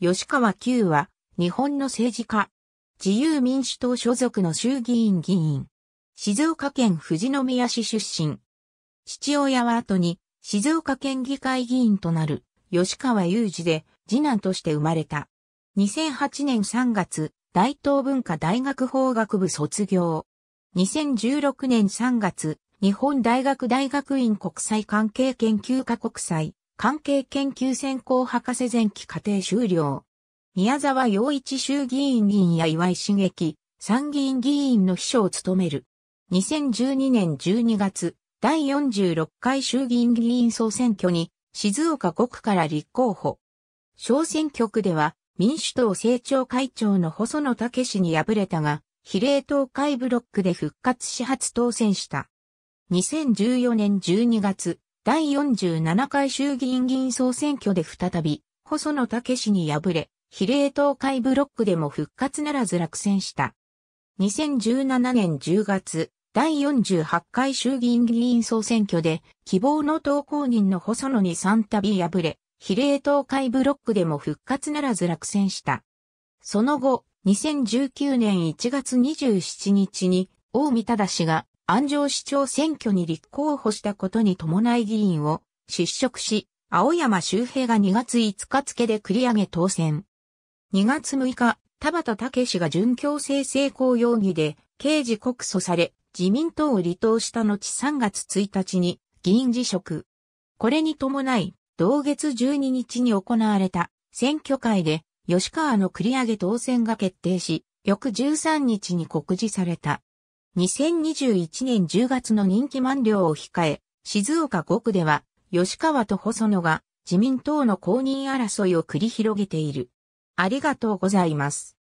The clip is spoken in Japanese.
吉川九は、日本の政治家。自由民主党所属の衆議院議員。静岡県富士宮市出身。父親は後に、静岡県議会議員となる、吉川雄二で、次男として生まれた。2008年3月、大東文化大学法学部卒業。2016年3月、日本大学大学院国際関係研究科国際関係研究専攻博士前期課程修了。宮沢洋一衆議院議員や岩井茂樹、参議院議員の秘書を務める。2012年12月、第46回衆議院議員総選挙に、静岡5区から立候補。小選挙区では、民主党政調会長の細野武氏に敗れたが、比例党会ブロックで復活し初当選した。2014年12月、第47回衆議院議員総選挙で再び、細野武氏に敗れ、比例東海ブロックでも復活ならず落選した。2017年10月、第48回衆議院議員総選挙で、希望の投稿人の細野に3度敗れ、比例東海ブロックでも復活ならず落選した。その後、2019年1月27日に、大見忠氏が安城市長選挙に立候補したことに伴い議員を失職し、青山周平が2月5日付で繰り上げ当選。2月6日、田畑武が準強制性交容疑で刑事告訴され、自民党を離党した後3月1日に議員辞職。これに伴い、同月12日に行われた選挙会で吉川の繰り上げ当選が決定し、翌13日に告示された。2021年10月の任期満了を控え、静岡5区では、吉川と細野が自民党の公認争いを繰り広げている。ありがとうございます。